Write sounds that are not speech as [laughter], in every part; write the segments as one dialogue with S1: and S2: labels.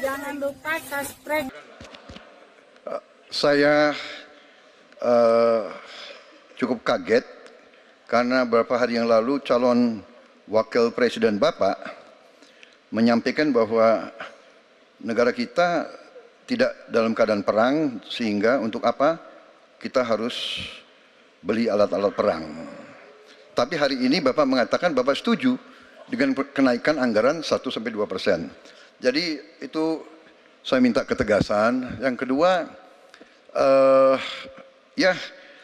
S1: Jangan lupa subscribe.
S2: Eh, saya uh, cukup kaget karena beberapa hari yang lalu calon wakil presiden Bapak menyampaikan bahwa negara kita tidak dalam keadaan perang sehingga untuk apa kita harus beli alat-alat perang. Tapi hari ini Bapak mengatakan Bapak setuju dengan kenaikan anggaran 1 sampai 2 persen. Jadi itu saya minta ketegasan. Yang kedua, uh, ya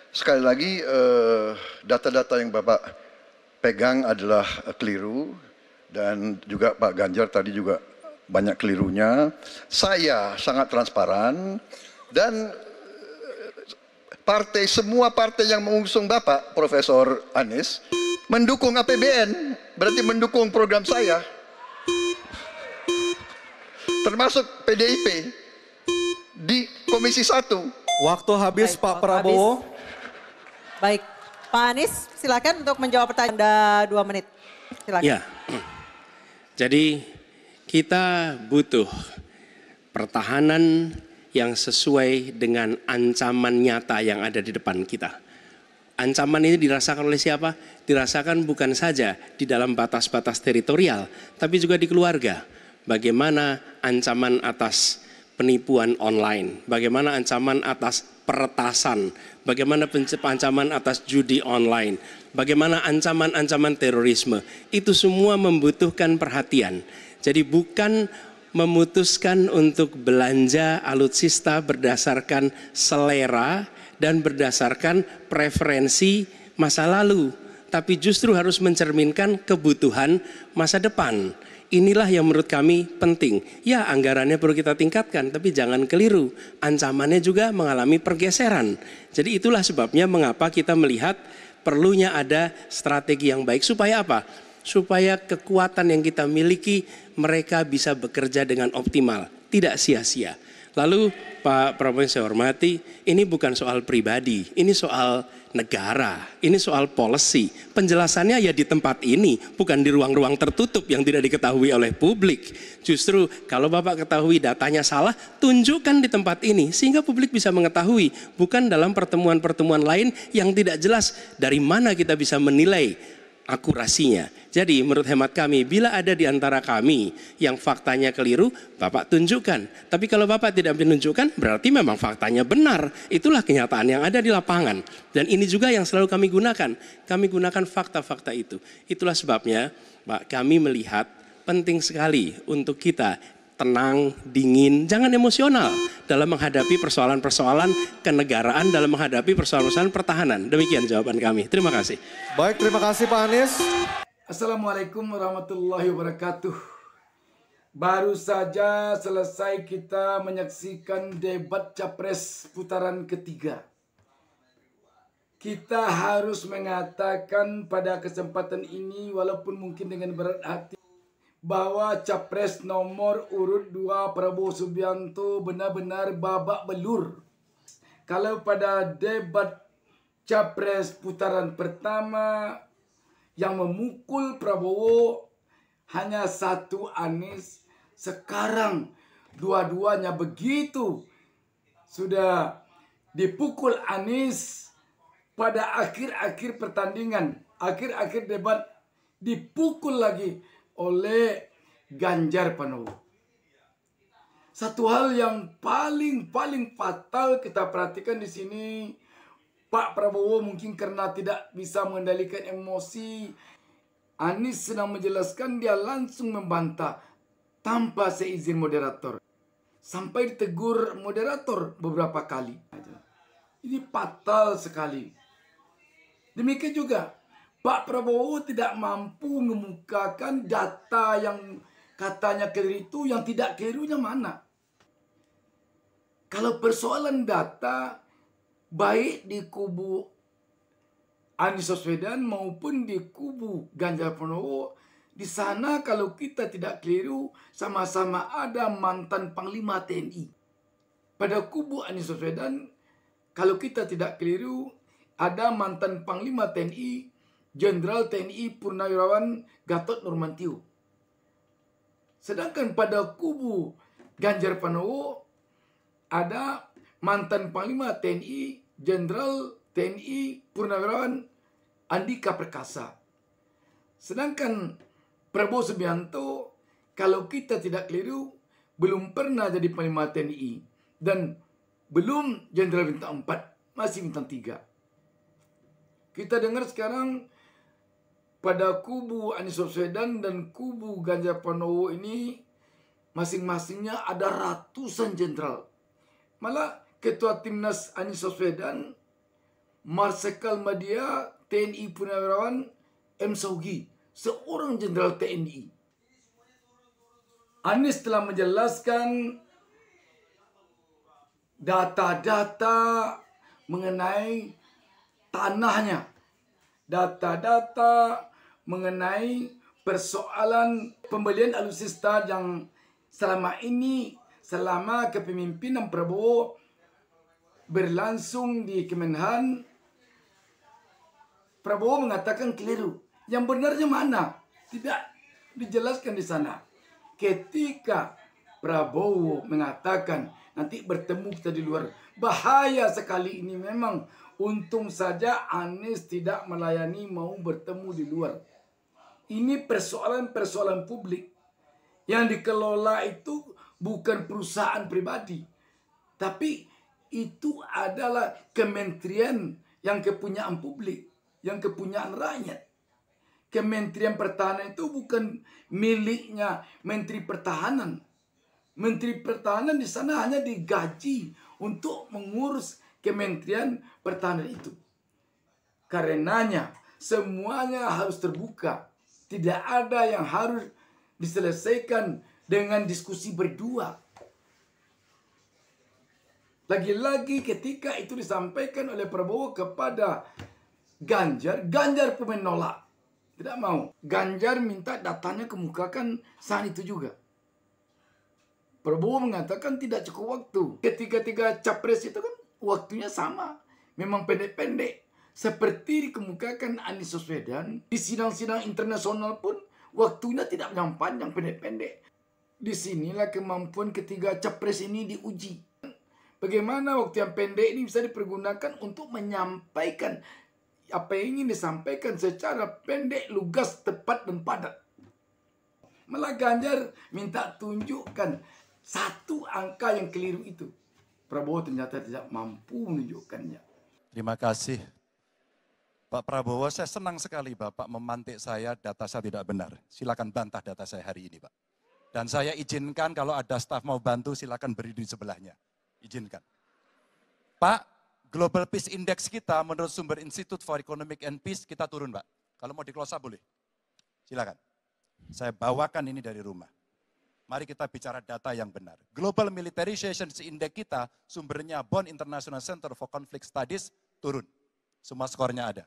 S2: sekali lagi eh, data-data uh, yang Bapak pegang adalah keliru dan juga Pak Ganjar tadi juga banyak kelirunya. Saya sangat transparan dan eh, partai semua partai yang mengusung Bapak Profesor Anies mendukung APBN berarti mendukung program saya termasuk PDIP di Komisi 1. Waktu habis Baik, Pak Prabowo. Habis.
S1: Baik, Pak Anies silakan untuk menjawab pertanyaan Anda dua menit. Silakan. Ya.
S3: Jadi kita butuh pertahanan yang sesuai dengan ancaman nyata yang ada di depan kita. Ancaman ini dirasakan oleh siapa? Dirasakan bukan saja di dalam batas-batas teritorial, tapi juga di keluarga bagaimana ancaman atas penipuan online, bagaimana ancaman atas peretasan, bagaimana ancaman atas judi online, bagaimana ancaman-ancaman terorisme. Itu semua membutuhkan perhatian. Jadi bukan memutuskan untuk belanja alutsista berdasarkan selera dan berdasarkan preferensi masa lalu, tapi justru harus mencerminkan kebutuhan masa depan. Inilah yang menurut kami penting. Ya anggarannya perlu kita tingkatkan, tapi jangan keliru. Ancamannya juga mengalami pergeseran. Jadi itulah sebabnya mengapa kita melihat perlunya ada strategi yang baik. Supaya apa? Supaya kekuatan yang kita miliki mereka bisa bekerja dengan optimal, tidak sia-sia. Lalu Pak Prabowo yang saya hormati, ini bukan soal pribadi, ini soal negara, ini soal policy. Penjelasannya ya di tempat ini, bukan di ruang-ruang tertutup yang tidak diketahui oleh publik. Justru kalau Bapak ketahui datanya salah, tunjukkan di tempat ini sehingga publik bisa mengetahui, bukan dalam pertemuan-pertemuan lain yang tidak jelas dari mana kita bisa menilai akurasinya. Jadi menurut hemat kami, bila ada di antara kami yang faktanya keliru, Bapak tunjukkan. Tapi kalau Bapak tidak menunjukkan, berarti memang faktanya benar. Itulah kenyataan yang ada di lapangan. Dan ini juga yang selalu kami gunakan. Kami gunakan fakta-fakta itu. Itulah sebabnya Pak, kami melihat penting sekali untuk kita tenang, dingin, jangan emosional dalam menghadapi persoalan-persoalan kenegaraan, dalam menghadapi persoalan-persoalan pertahanan. Demikian jawaban kami. Terima kasih. Baik, terima kasih Pak
S4: Anies. Assalamualaikum warahmatullahi wabarakatuh. Baru saja selesai kita menyaksikan debat capres putaran ketiga. Kita harus mengatakan pada kesempatan ini walaupun mungkin dengan berat hati bahwa capres nomor urut 2 Prabowo Subianto benar-benar babak belur. Kalau pada debat capres putaran pertama yang memukul Prabowo hanya satu Anies, sekarang dua-duanya begitu sudah dipukul Anies pada akhir-akhir pertandingan, akhir-akhir debat dipukul lagi oleh Ganjar Pranowo. Satu hal yang paling-paling fatal kita perhatikan di sini, Pak Prabowo mungkin karena tidak bisa mengendalikan emosi, Anies sedang menjelaskan dia langsung membantah tanpa seizin moderator. Sampai ditegur moderator beberapa kali. Ini fatal sekali. Demikian juga Pak Prabowo tidak mampu mengemukakan data yang katanya keliru itu, yang tidak kelirunya mana? Kalau persoalan data baik di kubu Anies Baswedan maupun di kubu Ganjar Pranowo di sana kalau kita tidak keliru sama-sama ada mantan Panglima TNI. Pada kubu Anies Baswedan kalau kita tidak keliru ada mantan Panglima TNI Jenderal TNI Purnawirawan Gatot Nurmantio. Sedangkan pada kubu Ganjar Pranowo ada mantan Panglima TNI Jenderal TNI Purnawirawan Andika Perkasa. Sedangkan Prabowo Subianto kalau kita tidak keliru belum pernah jadi Panglima TNI dan belum Jenderal bintang 4, masih bintang 3. Kita dengar sekarang pada kubu Anies Baswedan dan kubu Ganjar Pranowo ini masing-masingnya ada ratusan jenderal. Malah Ketua Timnas Anies Baswedan, Marsikal Madia, TNI Purnawirawan M. Saugi, seorang jenderal TNI. Anies telah menjelaskan data-data mengenai tanahnya, data-data mengenai persoalan pembelian alutsista yang selama ini selama kepemimpinan Prabowo berlangsung di Kemenhan Prabowo mengatakan keliru. Yang benarnya mana? Tidak dijelaskan di sana. Ketika Prabowo mengatakan nanti bertemu kita di luar. Bahaya sekali ini memang. Untung saja Anies tidak melayani mau bertemu di luar. Ini persoalan-persoalan publik yang dikelola itu bukan perusahaan pribadi, tapi itu adalah kementerian yang kepunyaan publik, yang kepunyaan rakyat. Kementerian Pertahanan itu bukan miliknya Menteri Pertahanan. Menteri Pertahanan di sana hanya digaji untuk mengurus Kementerian Pertahanan itu. Karenanya semuanya harus terbuka tidak ada yang harus diselesaikan dengan diskusi berdua. Lagi-lagi ketika itu disampaikan oleh Prabowo kepada Ganjar, Ganjar pun menolak. Tidak mau. Ganjar minta datanya kemukakan saat itu juga. Prabowo mengatakan tidak cukup waktu. Ketiga-tiga capres itu kan waktunya sama. Memang pendek-pendek seperti dikemukakan Anies Baswedan di sidang-sidang internasional pun waktunya tidak panjang pendek-pendek. di sinilah kemampuan ketiga capres ini diuji. Bagaimana waktu yang pendek ini bisa dipergunakan untuk menyampaikan apa yang ingin disampaikan secara pendek, lugas, tepat, dan padat. Malah Ganjar minta tunjukkan satu angka yang keliru itu. Prabowo ternyata tidak mampu menunjukkannya.
S5: Terima kasih. Pak Prabowo, saya senang sekali Bapak memantik saya data saya tidak benar. Silakan bantah data saya hari ini, Pak. Dan saya izinkan kalau ada staf mau bantu, silakan beri di sebelahnya. Izinkan. Pak, Global Peace Index kita menurut sumber Institute for Economic and Peace kita turun, Pak. Kalau mau dikelosa boleh. Silakan. Saya bawakan ini dari rumah. Mari kita bicara data yang benar. Global Militarization Index kita, sumbernya Bond International Center for Conflict Studies, turun. Semua skornya ada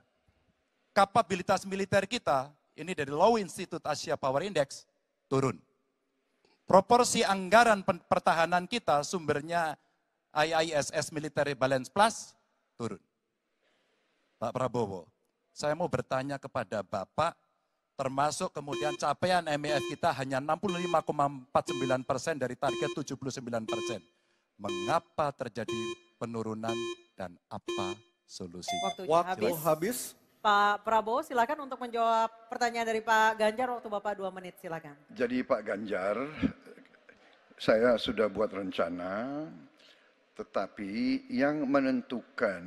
S5: kapabilitas militer kita, ini dari Low Institute Asia Power Index, turun. Proporsi anggaran pertahanan kita sumbernya IISS Military Balance Plus, turun. Pak Prabowo, saya mau bertanya kepada Bapak, termasuk kemudian capaian MEF kita hanya 65,49 persen dari target 79 persen. Mengapa terjadi penurunan dan apa solusi? Waktu habis.
S1: Pak Prabowo silakan untuk menjawab pertanyaan dari Pak Ganjar waktu Bapak dua menit silakan.
S2: Jadi Pak Ganjar, saya sudah buat rencana, tetapi yang menentukan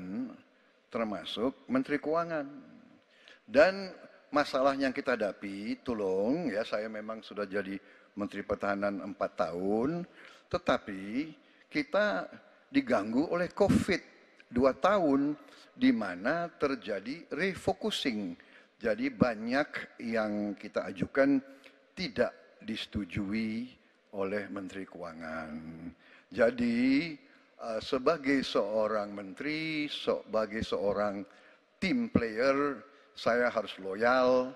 S2: termasuk Menteri Keuangan. Dan masalah yang kita hadapi, tolong ya saya memang sudah jadi Menteri Pertahanan empat tahun, tetapi kita diganggu oleh COVID dua tahun di mana terjadi refocusing. Jadi banyak yang kita ajukan tidak disetujui oleh Menteri Keuangan. Jadi eh, sebagai seorang menteri, sebagai seorang team player, saya harus loyal.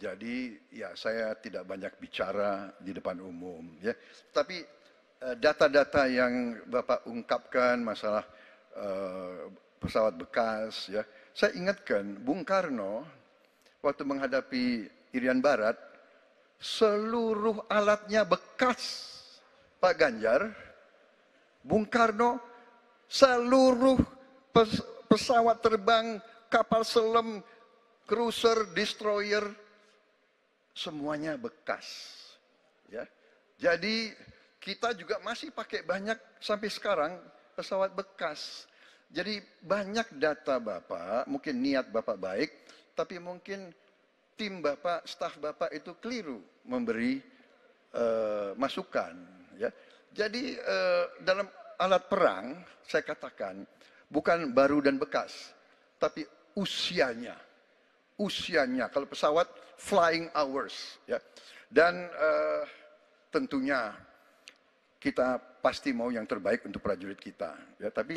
S2: Jadi ya saya tidak banyak bicara di depan umum ya. Tapi eh, data-data yang Bapak ungkapkan masalah Eh, pesawat bekas. Ya. Saya ingatkan Bung Karno waktu menghadapi Irian Barat, seluruh alatnya bekas Pak Ganjar. Bung Karno, seluruh pes pesawat terbang, kapal selam, cruiser, destroyer, semuanya bekas. Ya. Jadi kita juga masih pakai banyak sampai sekarang pesawat bekas. Jadi banyak data Bapak, mungkin niat Bapak baik, tapi mungkin tim Bapak, staf Bapak itu keliru memberi uh, masukan. Ya. Jadi uh, dalam alat perang, saya katakan, bukan baru dan bekas, tapi usianya. Usianya, kalau pesawat flying hours. Ya. Dan uh, tentunya kita pasti mau yang terbaik untuk prajurit kita. Ya, tapi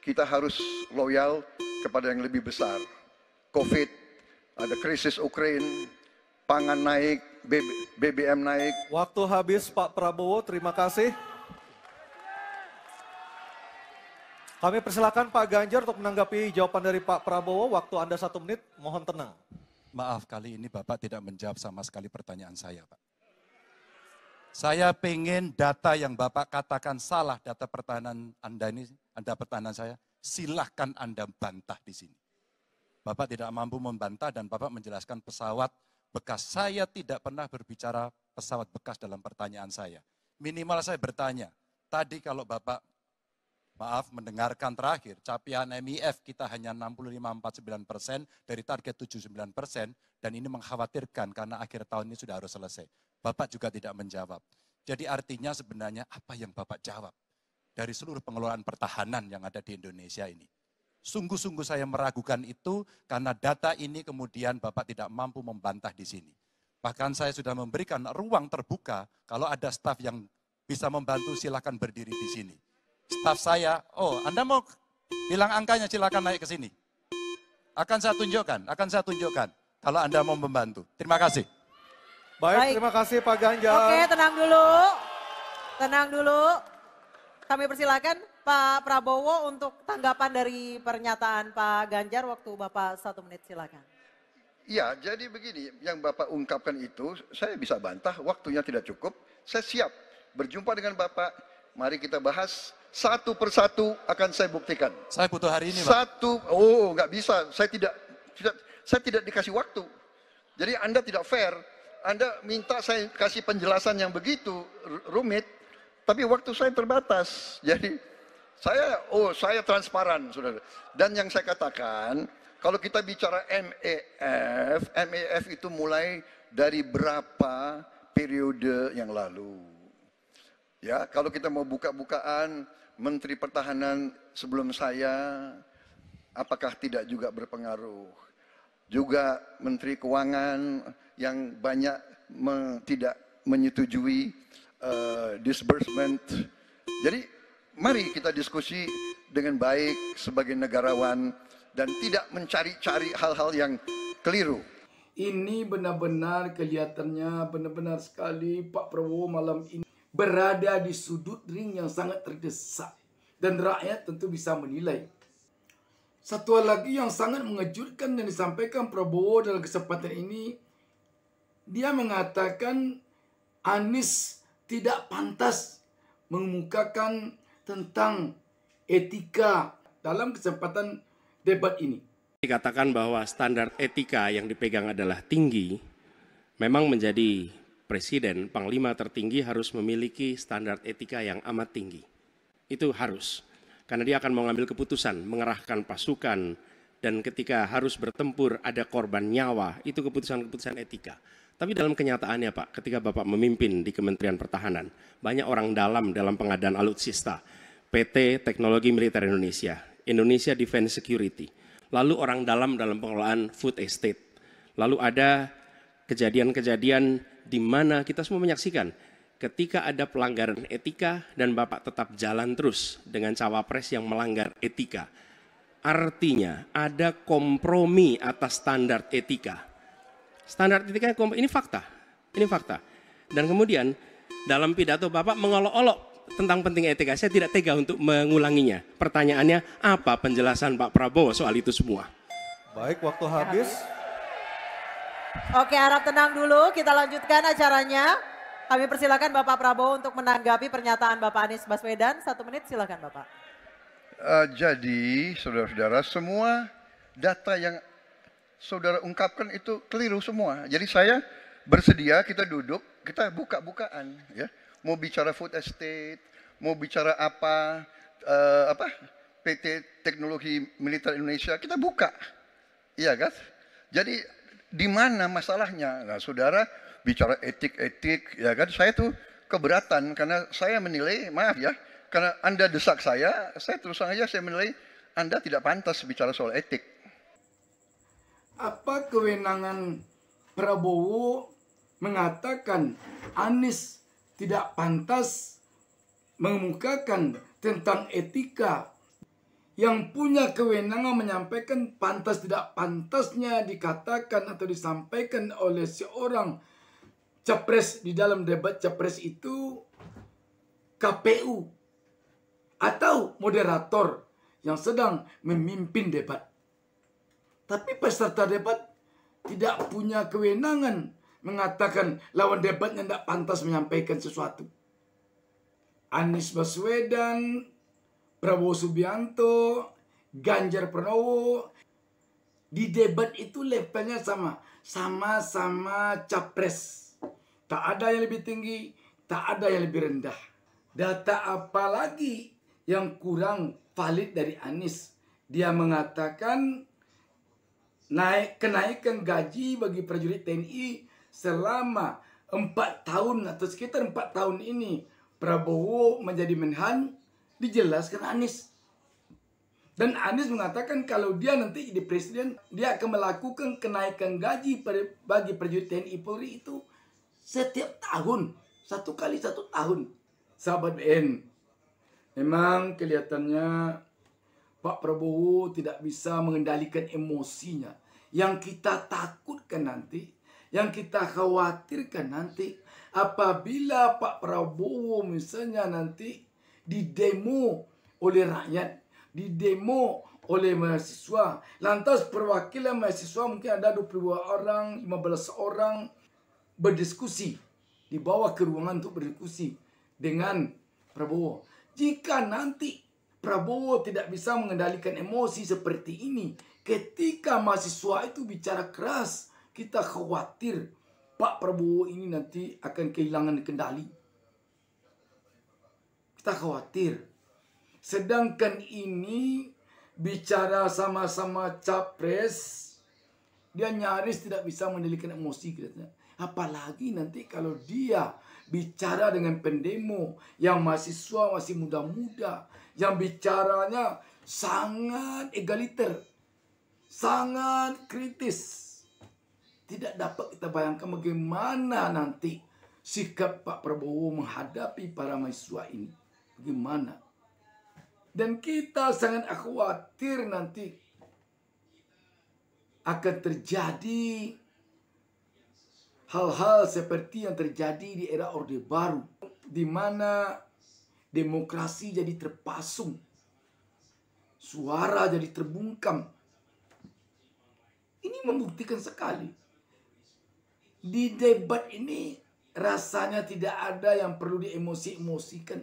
S2: kita harus loyal kepada yang lebih besar. Covid, ada krisis Ukraine, pangan naik, BBM naik. Waktu habis Pak Prabowo, terima kasih. Kami persilakan Pak Ganjar untuk menanggapi jawaban dari Pak Prabowo. Waktu Anda satu menit, mohon tenang.
S5: Maaf, kali ini Bapak tidak menjawab sama sekali pertanyaan saya, Pak. Saya pengen data yang Bapak katakan salah data pertahanan Anda ini, Anda pertahanan saya, silahkan Anda bantah di sini. Bapak tidak mampu membantah dan Bapak menjelaskan pesawat bekas. Saya tidak pernah berbicara pesawat bekas dalam pertanyaan saya. Minimal saya bertanya, tadi kalau Bapak maaf mendengarkan terakhir capian MIF kita hanya 65,49 persen dari target 79 persen dan ini mengkhawatirkan karena akhir tahun ini sudah harus selesai. Bapak juga tidak menjawab. Jadi artinya sebenarnya apa yang Bapak jawab dari seluruh pengelolaan pertahanan yang ada di Indonesia ini? Sungguh-sungguh saya meragukan itu karena data ini kemudian Bapak tidak mampu membantah di sini. Bahkan saya sudah memberikan ruang terbuka kalau ada staf yang bisa membantu silakan berdiri di sini. Staf saya, oh Anda mau bilang angkanya silakan naik ke sini. Akan saya tunjukkan, akan saya tunjukkan kalau Anda mau membantu. Terima kasih. Baik, Baik, terima kasih Pak Ganjar. Oke,
S1: tenang dulu. Tenang dulu. Kami persilakan Pak Prabowo untuk tanggapan dari pernyataan Pak Ganjar waktu Bapak satu menit silakan.
S2: Iya, jadi begini, yang Bapak ungkapkan itu saya bisa bantah, waktunya tidak cukup. Saya siap berjumpa dengan Bapak, mari kita bahas satu persatu akan saya buktikan. Saya butuh hari ini, Pak. Satu, oh nggak bisa, saya tidak, tidak saya tidak dikasih waktu. Jadi Anda tidak fair, anda minta saya kasih penjelasan yang begitu rumit, tapi waktu saya terbatas. [laughs] Jadi saya, oh saya transparan, saudara. Dan yang saya katakan, kalau kita bicara MEF, MEF itu mulai dari berapa periode yang lalu. Ya, kalau kita mau buka-bukaan Menteri Pertahanan sebelum saya, apakah tidak juga berpengaruh? juga menteri keuangan yang banyak me, tidak menyetujui uh, disbursement. Jadi mari kita diskusi dengan baik sebagai negarawan dan tidak mencari-cari hal-hal yang keliru.
S4: Ini benar-benar kelihatannya benar-benar sekali Pak Prabowo malam ini berada di sudut ring yang sangat terdesak dan rakyat tentu bisa menilai satu hal lagi yang sangat mengejutkan yang disampaikan Prabowo dalam kesempatan ini, dia mengatakan Anies tidak pantas mengemukakan tentang etika dalam kesempatan debat ini.
S3: Dikatakan bahwa standar etika yang dipegang adalah tinggi, memang menjadi presiden, panglima tertinggi harus memiliki standar etika yang amat tinggi. Itu harus karena dia akan mengambil keputusan, mengerahkan pasukan, dan ketika harus bertempur ada korban nyawa, itu keputusan-keputusan etika. Tapi dalam kenyataannya Pak, ketika Bapak memimpin di Kementerian Pertahanan, banyak orang dalam dalam pengadaan alutsista, PT Teknologi Militer Indonesia, Indonesia Defense Security, lalu orang dalam dalam pengelolaan food estate, lalu ada kejadian-kejadian di mana kita semua menyaksikan ketika ada pelanggaran etika dan Bapak tetap jalan terus dengan cawapres yang melanggar etika. Artinya ada kompromi atas standar etika. Standar etika ini fakta, ini fakta. Dan kemudian dalam pidato Bapak mengolok-olok tentang penting etika. Saya tidak tega untuk mengulanginya. Pertanyaannya apa penjelasan Pak Prabowo soal itu semua?
S2: Baik, waktu habis.
S1: Oke, harap tenang dulu. Kita lanjutkan acaranya. Kami persilakan Bapak Prabowo untuk menanggapi pernyataan Bapak Anies Baswedan. Satu menit silakan Bapak.
S2: Uh, jadi saudara-saudara semua data yang saudara ungkapkan itu keliru semua. Jadi saya bersedia kita duduk, kita buka-bukaan ya. Mau bicara food estate, mau bicara apa, uh, apa PT Teknologi Militer Indonesia, kita buka. Iya kan? Jadi di mana masalahnya? Nah, saudara bicara etik-etik, ya kan? Saya tuh keberatan karena saya menilai, maaf ya, karena Anda desak saya, saya terus saja saya menilai Anda tidak pantas bicara soal etik.
S4: Apa kewenangan Prabowo mengatakan Anies tidak pantas mengemukakan tentang etika yang punya kewenangan menyampaikan pantas tidak pantasnya dikatakan atau disampaikan oleh seorang capres di dalam debat capres itu KPU atau moderator yang sedang memimpin debat. Tapi peserta debat tidak punya kewenangan mengatakan lawan debatnya tidak pantas menyampaikan sesuatu. Anies Baswedan, Prabowo Subianto, Ganjar Pranowo, di debat itu levelnya sama. Sama-sama capres Tak ada yang lebih tinggi, tak ada yang lebih rendah. Data apa lagi yang kurang valid dari Anis? Dia mengatakan naik kenaikan gaji bagi prajurit TNI selama 4 tahun atau sekitar 4 tahun ini Prabowo menjadi menhan dijelaskan Anis. Dan Anies mengatakan kalau dia nanti jadi presiden, dia akan melakukan kenaikan gaji bagi prajurit TNI Polri itu setiap tahun satu kali satu tahun sahabat BN memang kelihatannya Pak Prabowo tidak bisa mengendalikan emosinya yang kita takutkan nanti yang kita khawatirkan nanti apabila Pak Prabowo misalnya nanti didemo oleh rakyat didemo oleh mahasiswa lantas perwakilan mahasiswa mungkin ada 22 orang 15 orang berdiskusi, dibawa ke ruangan untuk berdiskusi dengan Prabowo. Jika nanti Prabowo tidak bisa mengendalikan emosi seperti ini, ketika mahasiswa itu bicara keras, kita khawatir Pak Prabowo ini nanti akan kehilangan kendali. Kita khawatir. Sedangkan ini bicara sama-sama capres, dia nyaris tidak bisa mengendalikan emosi katanya. Apalagi nanti kalau dia bicara dengan pendemo yang mahasiswa masih muda-muda, yang bicaranya sangat egaliter, sangat kritis. Tidak dapat kita bayangkan bagaimana nanti sikap Pak Prabowo menghadapi para mahasiswa ini. Bagaimana? Dan kita sangat khawatir nanti akan terjadi hal-hal seperti yang terjadi di era Orde Baru, di mana demokrasi jadi terpasung, suara jadi terbungkam. Ini membuktikan sekali. Di debat ini rasanya tidak ada yang perlu diemosi-emosikan.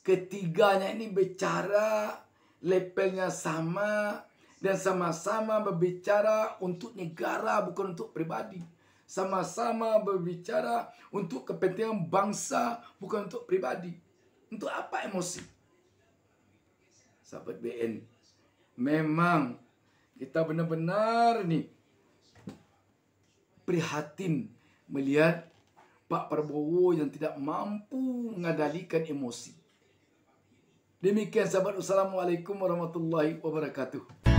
S4: Ketiganya ini bicara levelnya sama, dan sama-sama berbicara untuk negara bukan untuk pribadi. Sama-sama berbicara untuk kepentingan bangsa bukan untuk pribadi. Untuk apa emosi? Sahabat BN, memang kita benar-benar nih prihatin melihat Pak Prabowo yang tidak mampu mengendalikan emosi. Demikian sahabat Assalamualaikum warahmatullahi wabarakatuh.